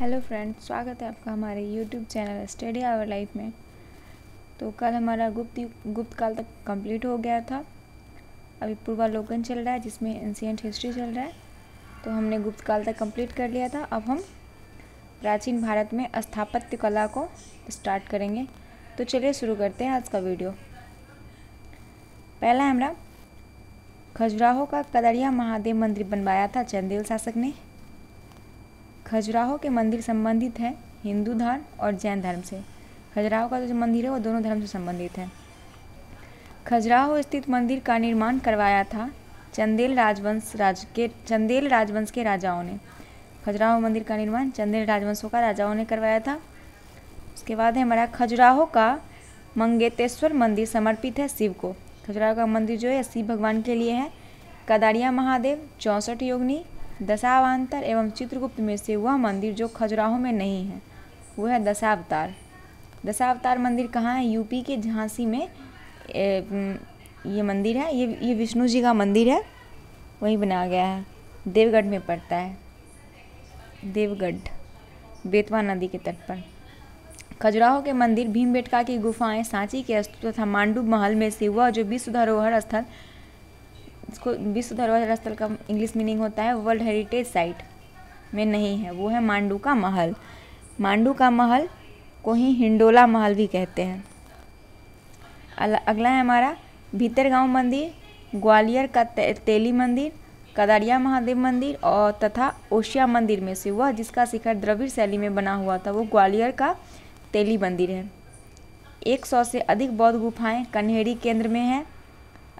hello friends स्वागत है आपका हमारे YouTube channel Study Our Life में तो कल हमारा गुप्त गुप्त काल तक कंप्लीट हो गया था अभी पूर्वालोकन चल रहा है जिसमें एंशियंट हिस्ट्री चल रहा है तो हमने गुप्त काल तक कंप्लीट कर लिया था अब हम प्राचीन भारत में स्थापत्य कला को स्टार्ट करेंगे तो चलिए शुरू करते हैं आज का वीडियो पहला हमारा खजुराहो का कदरिया महादेव मंदिर बनवाया था चंदेल शासक ने खजुराहो के मंदिर संबंधित हैं हिंदू धर्म और जैन धर्म से खजुराहो का जो मंदिर है वो दोनों धर्म से संबंधित है खजुराहो स्थित मंदिर का निर्माण करवाया था चंदेल राजवंश राज के चंदेल राजवंश के राजाओं ने खजुराहो मंदिर का निर्माण चंदेल राजवंशों का राजाओं ने करवाया था उसके बाद है हमारा खजुराहो का मंगेतेश्वर मंदिर समर्पित है शिव को खजुराहो का मंदिर जो है शिव भगवान के लिए है कदारिया महादेव चौंसठ योगनी दशावान्तर एवं चित्रगुप्त में से वह मंदिर जो खजुराहो में नहीं है वह है दशावतार दशावतार मंदिर कहाँ है यूपी के झांसी में ए, ये मंदिर है ये ये विष्णु जी का मंदिर है वहीं बनाया गया है देवगढ़ में पड़ता है देवगढ़ बेतवा नदी के तट पर खजुराहो के मंदिर भीमबेटका की गुफाएं सांची के अस्तु तथा मांडू महल में से हुआ जो विश्व धरोहर स्थल इसको विश्व धरोहर स्थल का इंग्लिश मीनिंग होता है वर्ल्ड हेरिटेज साइट में नहीं है वो है मांडू का महल मांडू का महल को ही हिंडोला महल भी कहते हैं अगला है हमारा भीतरगांव मंदिर ग्वालियर का ते, तेली मंदिर कदारिया महादेव मंदिर और तथा ओशिया मंदिर में से वह जिसका शिखर द्रविड़ शैली में बना हुआ था वो ग्वालियर का तेली मंदिर है एक सौ से अधिक बौद्ध गुफाएं कन्हेरी केंद्र में हैं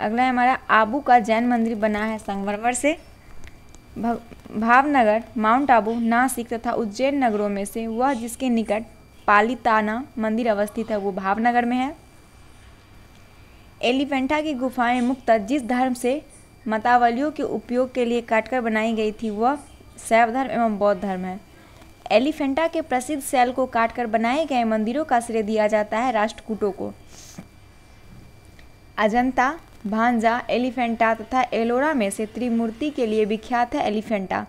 अगला है हमारा आबू का जैन मंदिर बना है संगमरमर से भावनगर माउंट आबू नासिक तथा उज्जैन नगरों में से वह जिसके निकट पालीताना मंदिर अवस्थित है वो भावनगर में है एलिफेंटा की गुफाएं मुक्त जिस धर्म से मतावलियों के उपयोग के लिए काटकर बनाई गई थी वह शैव धर्म एवं बौद्ध धर्म है एलिफेंटा के प्रसिद्ध सेल को काटकर बनाए गए मंदिरों का श्रेय दिया जाता है राष्ट्रकूटों को अजंता भांजा एलिफेंटा तथा एलोरा में से त्रिमूर्ति के लिए विख्यात है एलिफेंटा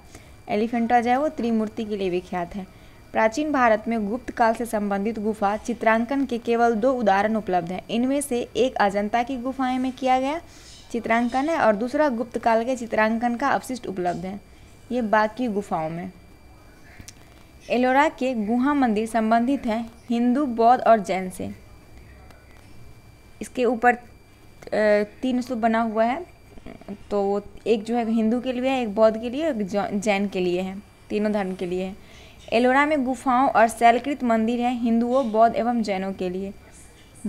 एलिफेंटा जो है वो त्रिमूर्ति के लिए विख्यात है प्राचीन भारत में गुप्त काल से संबंधित गुफा चित्रांकन के केवल दो उदाहरण उपलब्ध हैं इनमें से एक अजंता की गुफाएं में किया गया चित्रांकन है और दूसरा गुप्त काल के चित्रांकन का अवशिष्ट उपलब्ध है ये बाकी गुफाओं में एलोरा के गुहा मंदिर संबंधित हैं हिंदू बौद्ध और जैन से इसके ऊपर तीन स्तूप बना हुआ है तो एक जो है हिंदू के लिए है एक बौद्ध के लिए एक जैन के लिए है तीनों धर्म के लिए है एलोरा में गुफाओं और शैलकृत मंदिर है हिंदुओं बौद्ध एवं जैनों के लिए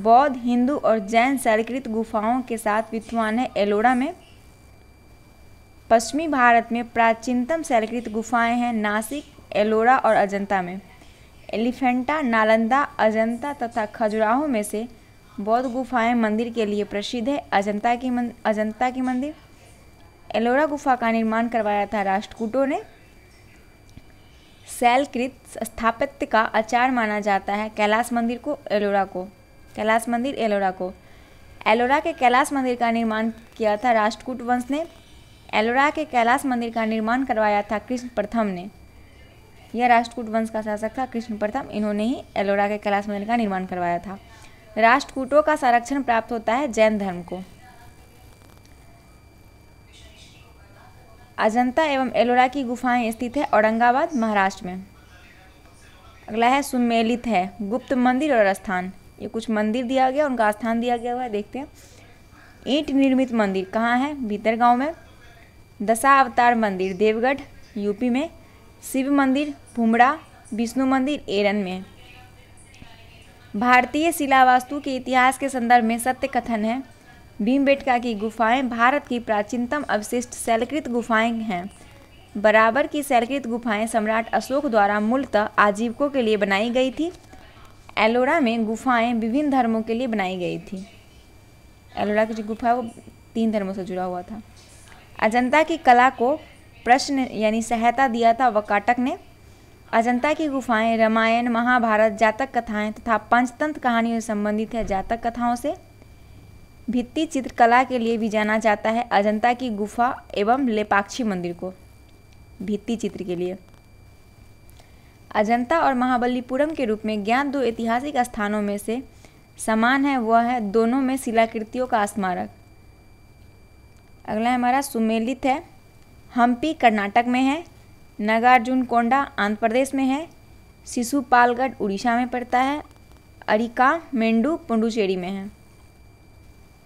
बौद्ध हिंदू और जैन शैलकृत गुफाओं के साथ विद्वान है एलोरा में पश्चिमी भारत में प्राचीनतम शैलकृत गुफाएं हैं नासिक एलोरा और अजंता में एलिफेंटा नालंदा अजंता तथा खजुराहो में से बौद्ध गुफाएं मंदिर के लिए प्रसिद्ध है अजंता की मन अजंता की मंदिर एलोरा गुफा का निर्माण करवाया था राष्ट्रकूटों ने शैलकृत स्थापत्य का आचार माना जाता है कैलाश मंदिर को एलोरा को कैलाश मंदिर एलोरा को एलोरा के कैलाश मंदिर का निर्माण किया था राष्ट्रकूट वंश ने एलोरा के कैलाश मंदिर का निर्माण करवाया था कृष्ण प्रथम ने यह राष्ट्रकूट वंश का शासक था कृष्ण प्रथम इन्होंने ही एलोरा के कैलाश मंदिर का निर्माण करवाया था राष्ट्रकूटों का संरक्षण प्राप्त होता है जैन धर्म को अजंता एवं एलोरा की गुफाएं स्थित है औरंगाबाद महाराष्ट्र में अगला है सुमेलित है गुप्त मंदिर और स्थान ये कुछ मंदिर दिया गया उनका स्थान दिया गया हुआ है देखते हैं ईंट निर्मित मंदिर कहाँ है भीतर गांव में दशा अवतार मंदिर देवगढ़ यूपी में शिव मंदिर भुमरा विष्णु मंदिर एरन में भारतीय शिला वास्तु के इतिहास के संदर्भ में सत्य कथन है भीमबेटका की गुफाएं भारत की प्राचीनतम अवशिष्ट शैलकृत गुफाएं हैं बराबर की शैलकृत गुफाएं सम्राट अशोक द्वारा मूलतः आजीविकों के लिए बनाई गई थी एलोरा में गुफाएं विभिन्न धर्मों के लिए बनाई गई थी एलोरा की जो गुफा वो तीन धर्मों से जुड़ा हुआ था अजंता की कला को प्रश्न यानी सहायता दिया था वकाटक ने अजंता की गुफाएं रामायण महाभारत जातक कथाएं तथा पंचतंत्र कहानियों से संबंधित है जातक कथाओं से भित्ति चित्रकला के लिए भी जाना जाता है अजंता की गुफा एवं लेपाक्षी मंदिर को भित्ति चित्र के लिए अजंता और महाबलीपुरम के रूप में ज्ञान दो ऐतिहासिक स्थानों में से समान है वह है दोनों में शिलाकृतियों का स्मारक अगला हमारा सुमेलित है हम्पी कर्नाटक में है नागार्जुन कोंडा आंध्र प्रदेश में है शिशुपालगढ़ उड़ीसा में पड़ता है अरिका मेंडू पुंडुचेरी में है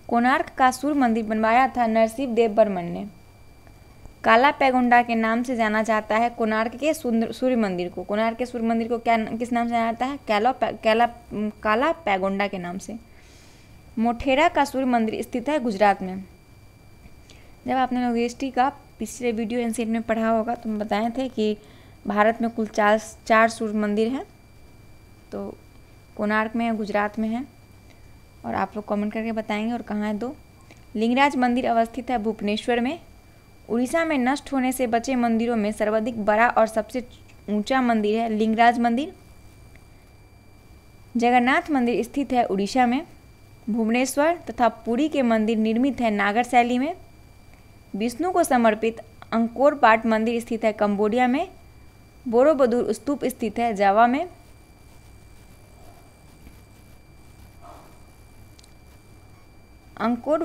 कोणार्क का सूर्य मंदिर बनवाया था नरसिंह देव बर्मन ने काला पैगोंडा के नाम से जाना जाता है कोणार्क के सूर्य मंदिर को कोणार्क के सूर्य मंदिर को क्या किस नाम से जाना जाता है कैला कैला काला पैगोंडा के नाम से मोठेरा का सूर्य मंदिर स्थित है गुजरात में जब आपने लोग का पिछले वीडियो एन में पढ़ा होगा तो हम बताए थे कि भारत में कुल चार चार सूर्य मंदिर हैं तो कोणार्क में है गुजरात में है और आप लोग कमेंट करके बताएंगे और कहाँ है दो लिंगराज मंदिर अवस्थित है भुवनेश्वर में उड़ीसा में नष्ट होने से बचे मंदिरों में सर्वाधिक बड़ा और सबसे ऊंचा मंदिर है लिंगराज मंदिर जगन्नाथ मंदिर स्थित है उड़ीसा में भुवनेश्वर तथा पुरी के मंदिर निर्मित है नागर शैली में विष्णु को समर्पित अंकोर पाट मंदिर स्थित है कंबोडिया में बोरोबदूर स्तूप स्थित है जावा में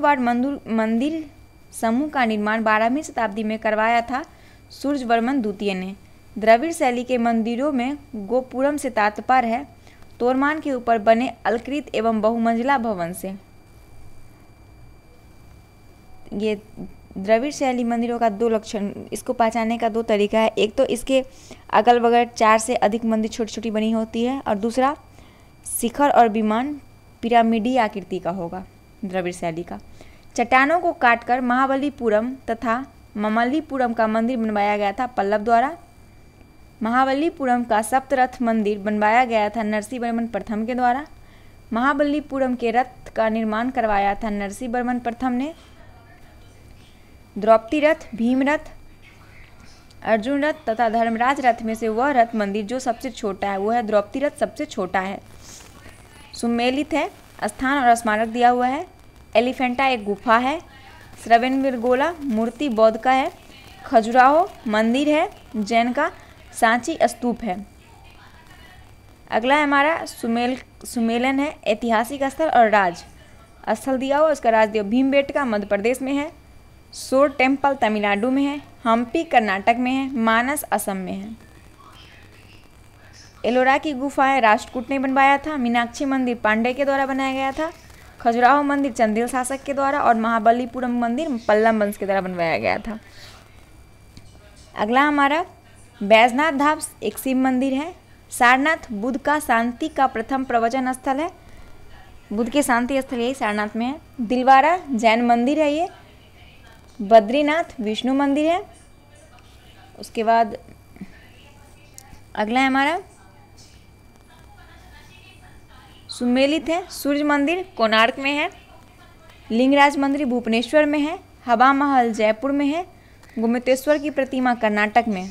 वाट मंदिर मंदिर समूह का निर्माण बारहवीं शताब्दी में करवाया था सूर्यवर्मन द्वितीय ने द्रविड़ शैली के मंदिरों में गोपुरम से तात्पर है तोरमान के ऊपर बने अलकृत एवं बहुमंजिला भवन से ये द्रविड़ शैली मंदिरों का दो लक्षण इसको पहचानने का दो तरीका है एक तो इसके अगल बगल चार से अधिक मंदिर छोटी छोटी बनी होती है और दूसरा शिखर और विमान पिरामिडी आकृति का होगा द्रविड़ शैली का चट्टानों को काटकर महाबलीपुरम तथा ममलीपुरम का मंदिर बनवाया गया था पल्लव द्वारा महाबलीपुरम का सप्तरथ मंदिर बनवाया गया था नरसिंह वर्मन प्रथम के द्वारा महाबलीपुरम के रथ का निर्माण करवाया था नरसिंह वर्मन प्रथम ने द्रौपदी रथ भीम रथ अर्जुन रथ तथा धर्मराज रथ में से वह रथ मंदिर जो सबसे छोटा है वह है द्रौपदी रथ सबसे छोटा है सुमेलित है स्थान और स्मारक दिया हुआ है एलिफेंटा एक गुफा है श्रवण बिरगोला मूर्ति बौद्ध का है खजुराहो मंदिर है जैन का सांची स्तूप है अगला है हमारा सुमेल सुमेलन है ऐतिहासिक स्थल और राज स्थल दिया हुआ उसका राज दिया भीम का मध्य प्रदेश में है सोर टेम्पल तमिलनाडु में है हम्पी कर्नाटक में है मानस असम में है एलोरा की गुफाएं राष्ट्रकूट ने बनवाया था मीनाक्षी मंदिर पांडे के द्वारा बनाया गया था खजुराहो मंदिर चंदेल शासक के द्वारा और महाबलीपुरम मंदिर पल्लम वंश के द्वारा बनवाया गया था अगला हमारा बैजनाथ धाम एक शिव मंदिर है सारनाथ बुद्ध का शांति का प्रथम प्रवचन स्थल है बुद्ध के शांति स्थल यही सारनाथ में है दिलवारा जैन मंदिर है ये बद्रीनाथ विष्णु मंदिर है उसके बाद अगला है हमारा सुमेलित है सूर्य मंदिर कोणार्क में है लिंगराज मंदिर भुवनेश्वर में है हवा महल जयपुर में है गोमतेश्वर की प्रतिमा कर्नाटक में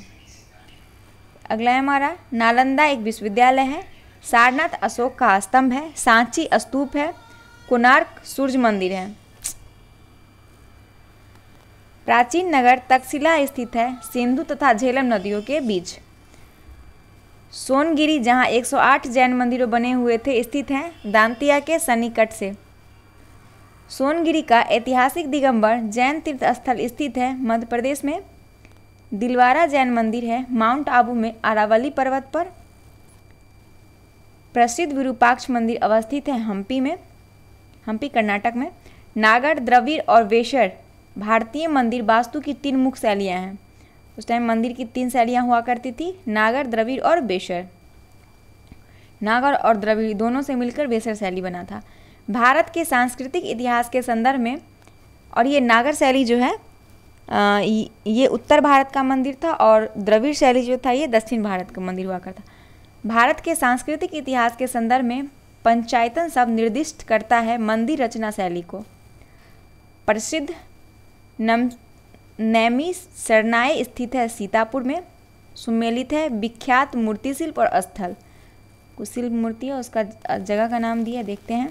अगला है हमारा नालंदा एक विश्वविद्यालय है सारनाथ अशोक का स्तंभ है सांची स्तूप है कोणार्क सूर्य मंदिर है प्राचीन नगर तक्षशिला स्थित है सिंधु तथा झेलम नदियों के बीच सोनगिरी जहां 108 जैन मंदिरों बने हुए थे स्थित हैं दांतिया के सन्निकट से सोनगिरी का ऐतिहासिक दिगंबर जैन तीर्थ स्थल स्थित है मध्य प्रदेश में दिलवारा जैन मंदिर है माउंट आबू में अरावली पर्वत पर प्रसिद्ध विरूपाक्ष मंदिर अवस्थित है हम्पी में हम्पी कर्नाटक में नागर द्रविड़ और वेशर भारतीय मंदिर वास्तु की तीन मुख्य शैलियाँ हैं उस टाइम मंदिर की तीन शैलियाँ हुआ करती थी नागर द्रविड़ और बेसर नागर और द्रविड़ दोनों से मिलकर बेसर शैली बना था भारत के सांस्कृतिक इतिहास के संदर्भ में और ये नागर शैली जो है ये उत्तर भारत का मंदिर था और द्रविड़ शैली जो था ये दक्षिण भारत का मंदिर हुआ करता भारत के सांस्कृतिक इतिहास के संदर्भ में पंचायतन सब निर्दिष्ट करता है मंदिर रचना शैली को प्रसिद्ध नम नैमी सरनाए स्थित है सीतापुर में सुमेलित है विख्यात मूर्तिशिल्प और स्थल कुछ शिल्प मूर्ति है उसका जगह का नाम दिया देखते हैं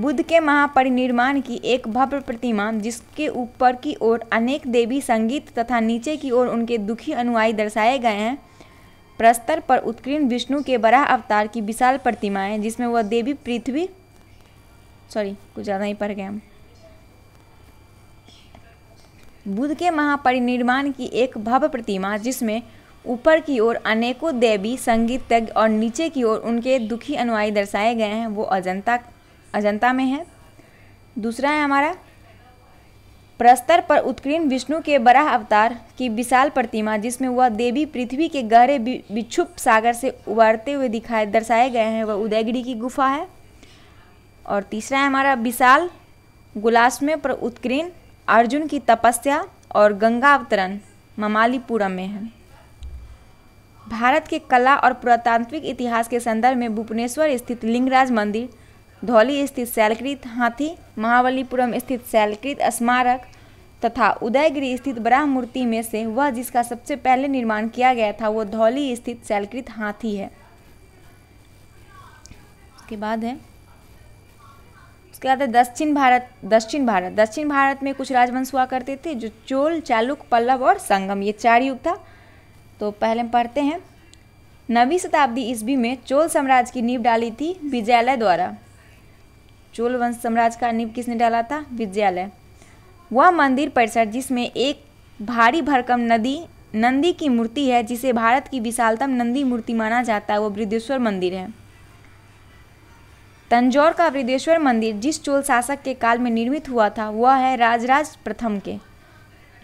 बुद्ध के महापरिनिर्माण की एक भव्य प्रतिमा जिसके ऊपर की ओर अनेक देवी संगीत तथा नीचे की ओर उनके दुखी अनुयायी दर्शाए गए हैं प्रस्तर पर उत्कीर्ण विष्णु के बराह अवतार की विशाल प्रतिमाएं जिसमें वह देवी पृथ्वी सॉरी कुछ ज़्यादा ही पढ़ गए हम बुद्ध के महापरिनिर्माण की एक भव्य प्रतिमा जिसमें ऊपर की ओर अनेकों देवी संगीतज्ञ और नीचे की ओर उनके दुखी अनुयायी दर्शाए गए हैं वो अजंता अजंता में है दूसरा है हमारा प्रस्तर पर उत्कीर्ण विष्णु के बराह अवतार की विशाल प्रतिमा जिसमें वह देवी पृथ्वी के गहरे विक्षुप सागर से उबारते हुए दिखाए दर्शाए गए हैं वह उदयगिरी की गुफा है और तीसरा है हमारा विशाल में पर उत्कीर्ण अर्जुन की तपस्या और गंगा अवतरण ममालीपुरम में है भारत के कला और पुरातांत्रिक इतिहास के संदर्भ में भुवनेश्वर स्थित लिंगराज मंदिर धौली स्थित शैलकृत हाथी महाबलीपुरम स्थित शैलकृत स्मारक तथा उदयगिरी स्थित बराह मूर्ति में से वह जिसका सबसे पहले निर्माण किया गया था वह धौली स्थित शैलकृत हाथी है उसके बाद है उसके बाद है दक्षिण भारत दक्षिण भारत दक्षिण भारत में कुछ राजवंश हुआ करते थे जो चोल चालुक पल्लव और संगम ये चार युग था तो पहले हम पढ़ते हैं नवीं शताब्दी ईस्वी में चोल साम्राज्य की नींव डाली थी विजयालय द्वारा चोल वंश साम्राज्य का नींव किसने डाला था विजयालय वह मंदिर परिसर जिसमें एक भारी भरकम नदी नंदी की मूर्ति है जिसे भारत की विशालतम नंदी मूर्ति माना जाता है वो बृद्धेश्वर मंदिर है तंजौर का वृद्धेश्वर मंदिर जिस चोल शासक के काल में निर्मित हुआ था वह है राजराज प्रथम के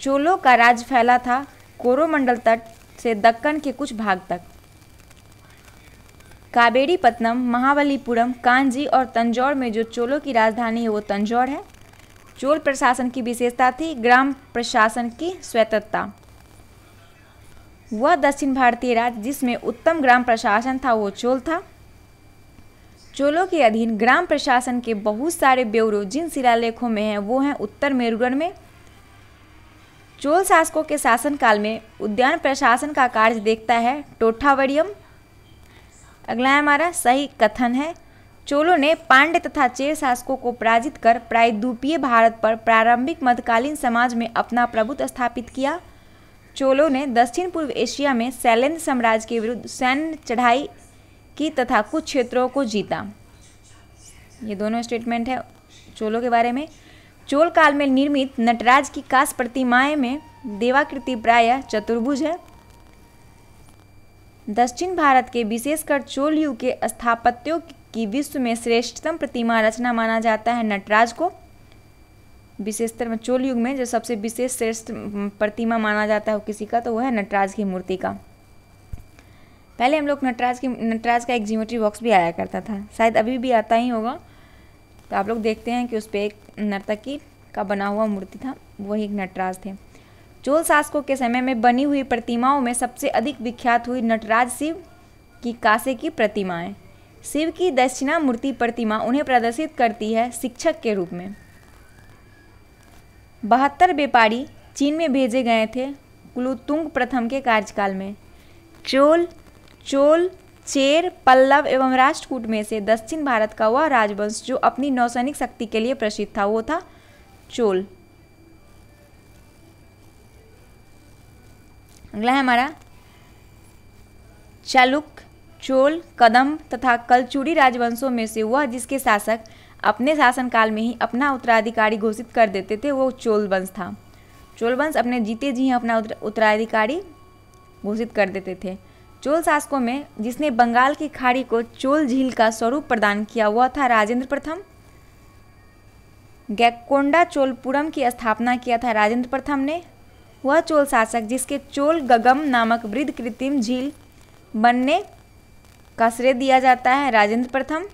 चोलों का राज फैला था कोरोमंडल तट से दक्कन के कुछ भाग तक कावेरी महाबलीपुरम कांजी और तंजौर में जो चोलों की राजधानी है वो तंजौर है चोल प्रशासन की विशेषता थी ग्राम प्रशासन की स्वतंत्रता वह दक्षिण भारतीय राज्य जिसमें उत्तम ग्राम प्रशासन था वो चोल था चोलों के अधीन ग्राम प्रशासन के बहुत सारे ब्यौरों जिन शिलालेखों में हैं वो हैं उत्तर मेरुगढ़ में चोल शासकों के शासनकाल में उद्यान प्रशासन का कार्य देखता है टोठावरियम अगला हमारा सही कथन है चोलों ने पांड्य तथा चेर शासकों को पराजित कर प्रायद्वीपीय भारत पर प्रारंभिक मध्यकालीन समाज में अपना प्रभुत्व स्थापित किया चोलों ने दक्षिण पूर्व एशिया में शैलेंद्र साम्राज्य के विरुद्ध सैन्य चढ़ाई की तथा कुछ क्षेत्रों को जीता ये दोनों स्टेटमेंट है चोलों के बारे में चोल काल में निर्मित नटराज की काश प्रतिमाएं में देवाकृति प्राय चतुर्भुज है दक्षिण भारत के विशेषकर चोल युग के स्थापत्यों की विश्व में श्रेष्ठतम प्रतिमा रचना माना जाता है नटराज को विशेषतर चोल युग में जो सबसे विशेष श्रेष्ठ प्रतिमा माना जाता है किसी का तो वह है नटराज की मूर्ति का पहले हम लोग नटराज की नटराज का एक जीमेट्री बॉक्स भी आया करता था शायद अभी भी आता ही होगा तो आप लोग देखते हैं कि उस पर एक नर्तकी का बना हुआ मूर्ति था वही एक नटराज थे चोल शासकों के समय में बनी हुई प्रतिमाओं में सबसे अधिक विख्यात हुई नटराज शिव की कासे की प्रतिमाएं शिव की दक्षिणा मूर्ति प्रतिमा उन्हें प्रदर्शित करती है शिक्षक के रूप में बहत्तर व्यापारी चीन में भेजे गए थे कुलुतुंग प्रथम के कार्यकाल में चोल चोल चेर पल्लव एवं राष्ट्रकूट में से दक्षिण भारत का वह राजवंश जो अपनी नौसैनिक शक्ति के लिए प्रसिद्ध था वो था चोल अगला है हमारा चालुक चोल कदम तथा कलचुड़ी राजवंशों में से वह जिसके शासक अपने शासनकाल में ही अपना उत्तराधिकारी घोषित कर देते थे वो चोल वंश था चोल वंश अपने जीते जी ही अपना उत्तराधिकारी घोषित कर देते थे चोल शासकों में जिसने बंगाल की खाड़ी को चोल झील का स्वरूप प्रदान किया वह था राजेंद्र प्रथम गैकोंडा चोलपुरम की स्थापना किया था राजेंद्र प्रथम ने वह चोल शासक जिसके चोल गगम नामक वृद्ध कृत्रिम झील बनने का श्रेय दिया जाता है राजेंद्र प्रथम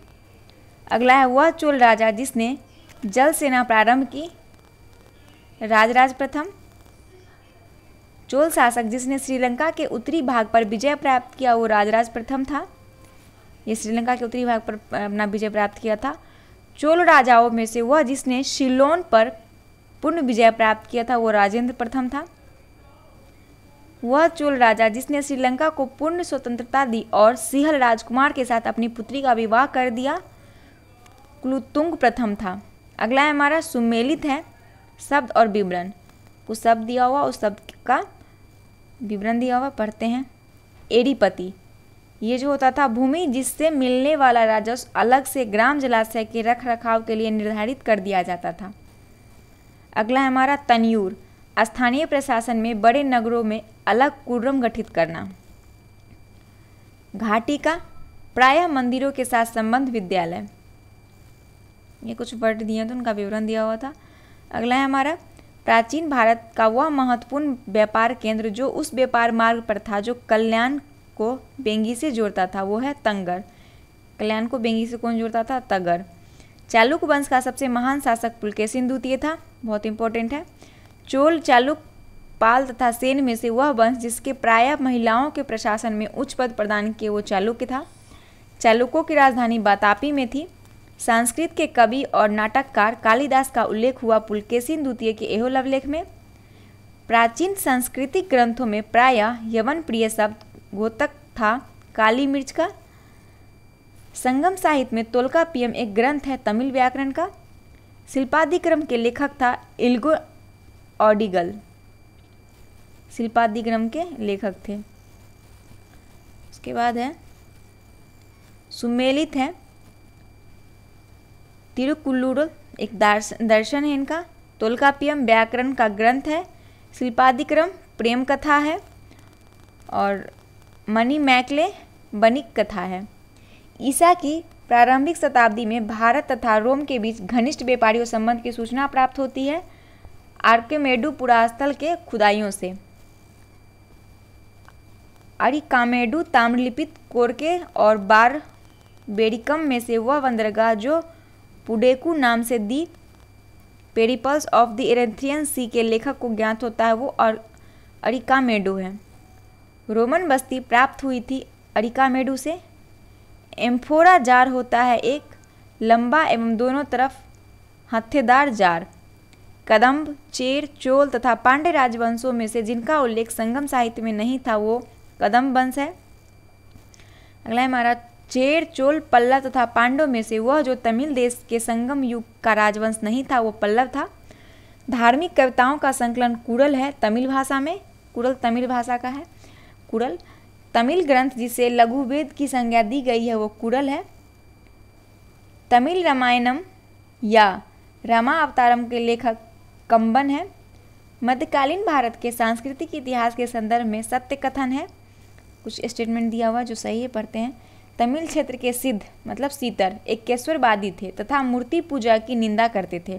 अगला है वह चोल राजा जिसने जल सेना प्रारंभ की राजराज प्रथम चोल शासक जिसने श्रीलंका के उत्तरी भाग पर विजय प्राप्त किया वो राजराज प्रथम था ये श्रीलंका के उत्तरी भाग पर अपना विजय प्राप्त किया था चोल राजाओं में से वह जिसने शिलोन पर पूर्ण विजय प्राप्त किया था वो राजेंद्र प्रथम था वह चोल राजा जिसने श्रीलंका को पूर्ण स्वतंत्रता दी और सिहल राजकुमार के साथ अपनी पुत्री का विवाह कर दिया क्लुतुंग प्रथम था अगला हमारा सुमेलित है शब्द और विवरण कुछ शब्द दिया हुआ उस शब्द का विवरण दिया हुआ पढ़ते हैं एडीपति ये जो होता था भूमि जिससे मिलने वाला राजस्व अलग से ग्राम जलाशय के रख रखाव के लिए निर्धारित कर दिया जाता था अगला हमारा तनयूर स्थानीय प्रशासन में बड़े नगरों में अलग कुर्रम गठित करना घाटी का प्रायः मंदिरों के साथ संबंध विद्यालय ये कुछ वर्ड दिए तो उनका विवरण दिया हुआ था अगला है हमारा प्राचीन भारत का वह महत्वपूर्ण व्यापार केंद्र जो उस व्यापार मार्ग पर था जो कल्याण को बेंगी से जोड़ता था वो है तंगर कल्याण को बेंगी से कौन जोड़ता था तगर चालुक वंश का सबसे महान शासक पुलकेसिन द्वितीय था बहुत इंपॉर्टेंट है चोल चालुक पाल तथा सेन में से वह वंश जिसके प्राय महिलाओं के प्रशासन में उच्च पद प्रदान किए वो चालुक्य था चालुकों की राजधानी बातापी में थी संस्कृत के कवि और नाटककार कालिदास का उल्लेख हुआ पुलकेशिन द्वितीय के एहो लवलेख में प्राचीन सांस्कृतिक ग्रंथों में प्रायः यवन प्रिय शब्द गोतक था काली मिर्च का संगम साहित्य में तोलका पीएम एक ग्रंथ है तमिल व्याकरण का शिल्पाधिक्रम के लेखक था इल्गो ऑडिगल शिल्पाधिक्रम के लेखक थे उसके बाद है सुमेलित है तिरुकुल्लूर एक दर्शन है इनका तोलकापियम व्याकरण का ग्रंथ है शिल्पाधिक्रम प्रेम कथा है और मनी मैकले बनिक कथा है ईसा की प्रारंभिक शताब्दी में भारत तथा रोम के बीच घनिष्ठ व्यापारियों संबंध की सूचना प्राप्त होती है आर्केमेडू पुरास्थल के खुदाइयों से अरिकामेडू ताम्रलिपित कोरके और बार बेरिकम में से वह बंदरगाह जो पुडेकू नाम से the Periplus of the Erythraean Sea के लेखक को ज्ञात होता है वो और अरिकामेडू है रोमन बस्ती प्राप्त हुई थी अरिकामेडू से एम्फोरा जार होता है एक लंबा एवं दोनों तरफ हथेदार जार कदम्ब चेर चोल तथा पांडे राजवंशों में से जिनका उल्लेख संगम साहित्य में नहीं था वो कदम्ब वंश है अगला है हमारा चेर चोल पल्लव तथा पांडव में से वह जो तमिल देश के संगम युग का राजवंश नहीं था वो पल्लव था धार्मिक कविताओं का संकलन कुरल है तमिल भाषा में कुरल तमिल भाषा का है कुरल तमिल ग्रंथ जिसे लघु वेद की संज्ञा दी गई है वो कुरल है तमिल रामायणम या रामा अवतारम के लेखक कंबन है मध्यकालीन भारत के सांस्कृतिक इतिहास के संदर्भ में सत्य कथन है कुछ स्टेटमेंट दिया हुआ जो सही है पढ़ते हैं तमिल क्षेत्र के सिद्ध मतलब सीतर एक केश्वरवादी थे तथा मूर्ति पूजा की निंदा करते थे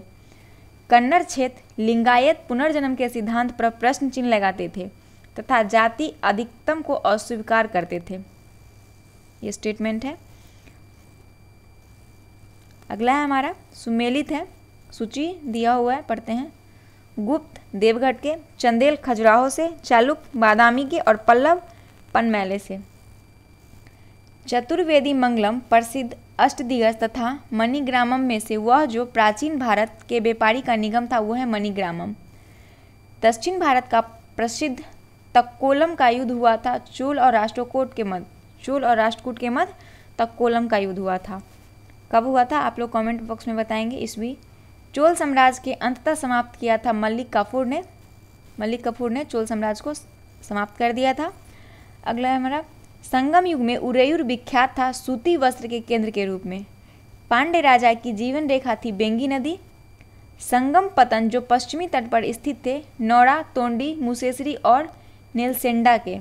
कन्नड़ क्षेत्र लिंगायत पुनर्जन्म के सिद्धांत पर प्रश्न चिन्ह लगाते थे तथा जाति अधिकतम को अस्वीकार करते थे ये स्टेटमेंट है अगला है हमारा सुमेलित है सूची दिया हुआ है पढ़ते हैं गुप्त देवघट के चंदेल खजुराहो से चालुक बादामी के और पल्लव पनमैले से चतुर्वेदी मंगलम प्रसिद्ध अष्टदिग्गज तथा मणिग्रामम में से वह जो प्राचीन भारत के व्यापारी का निगम था वह है मणिग्रामम दक्षिण भारत का प्रसिद्ध तक्कोलम का युद्ध हुआ था चोल और राष्ट्रकूट के मध्य चोल और राष्ट्रकूट के मध्य तक्कोलम का युद्ध हुआ था कब हुआ था आप लोग कमेंट बॉक्स में बताएंगे इसवी चोल साम्राज्य के अंततः समाप्त किया था मल्लिक कपूर ने मल्लिक कपूर ने चोल साम्राज्य को समाप्त कर दिया था अगला है हमारा संगम युग में उरेयुर विख्यात था सूती वस्त्र के केंद्र के रूप में पांडे राजा की जीवन रेखा थी बेंगी नदी संगम पतन जो पश्चिमी तट पर स्थित थे नौरा तोंडी मुसेसरी और नेलसेंडा के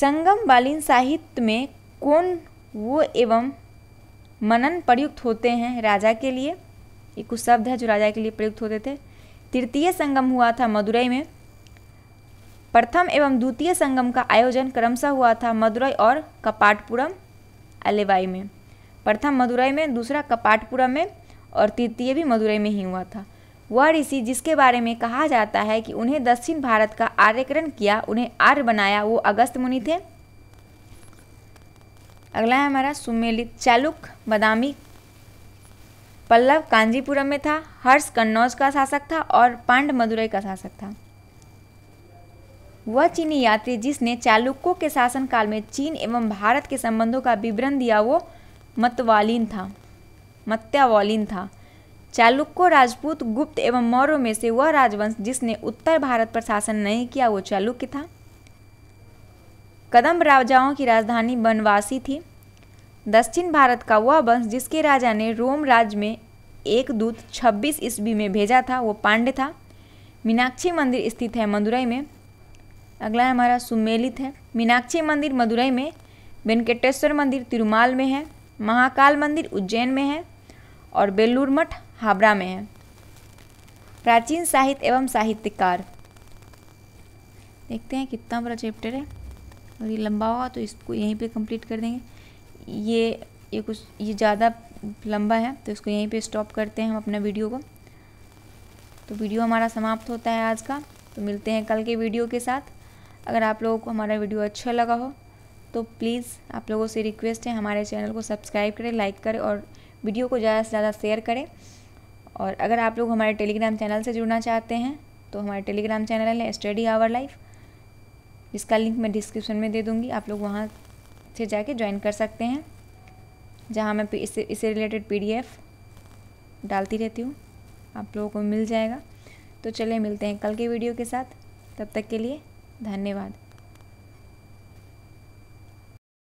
संगम बालीन साहित्य में कौन वो एवं मनन प्रयुक्त होते हैं राजा के लिए ये कुछ शब्द है जो राजा के लिए प्रयुक्त होते थे तृतीय संगम हुआ था मदुरई में प्रथम एवं द्वितीय संगम का आयोजन क्रमशः हुआ था मदुरई और कपाटपुरम अलेवाई में प्रथम मदुरई में दूसरा कपाटपुरम में और तृतीय भी मदुरई में ही हुआ था वह ऋषि जिसके बारे में कहा जाता है कि उन्हें दक्षिण भारत का आर्यकरण किया उन्हें आर्य बनाया वो अगस्त मुनि थे अगला है हमारा सुमेलित चालुक बदामी पल्लव कांजीपुरम में था हर्ष कन्नौज का शासक था और पांड मदुरई का शासक था वह चीनी यात्री जिसने चालुक्यों के शासनकाल में चीन एवं भारत के संबंधों का विवरण दिया वो मतवालीन था मत्यावालीन था चालुक्यों राजपूत गुप्त एवं मौर्यों में से वह राजवंश जिसने उत्तर भारत पर शासन नहीं किया वो चालुक्य था कदम राजाओं की राजधानी बनवासी थी दक्षिण भारत का वह वंश जिसके राजा ने रोम राज्य में एक दूत 26 ईस्वी में भेजा था वो पांडे था मीनाक्षी मंदिर स्थित है मदुरई में अगला है हमारा सुमेलित है मीनाक्षी मंदिर मदुरई में वेंकटेश्वर मंदिर तिरुमाल में है महाकाल मंदिर उज्जैन में है और बेलूर मठ हावड़ा में है प्राचीन साहित्य एवं साहित्यकार देखते हैं कितना बड़ा चैप्टर है और ये लंबा होगा तो इसको यहीं पे कंप्लीट कर देंगे ये ये कुछ ये ज़्यादा लंबा है तो इसको यहीं पे स्टॉप करते हैं हम अपने वीडियो को तो वीडियो हमारा समाप्त होता है आज का तो मिलते हैं कल के वीडियो के साथ अगर आप लोगों को हमारा वीडियो अच्छा लगा हो तो प्लीज़ आप लोगों से रिक्वेस्ट है हमारे चैनल को सब्सक्राइब करें लाइक करें और वीडियो को ज़्यादा से ज़्यादा शेयर करें और अगर आप लोग हमारे टेलीग्राम चैनल से जुड़ना चाहते हैं तो हमारे टेलीग्राम चैनल है स्टडी आवर लाइफ जिसका लिंक मैं डिस्क्रिप्शन में दे दूँगी आप लोग वहाँ से जाके ज्वाइन कर सकते हैं जहाँ मैं इससे इससे रिलेटेड पी डालती रहती हूँ आप लोगों को मिल जाएगा तो चलिए मिलते हैं कल के वीडियो के साथ तब तक के लिए धन्यवाद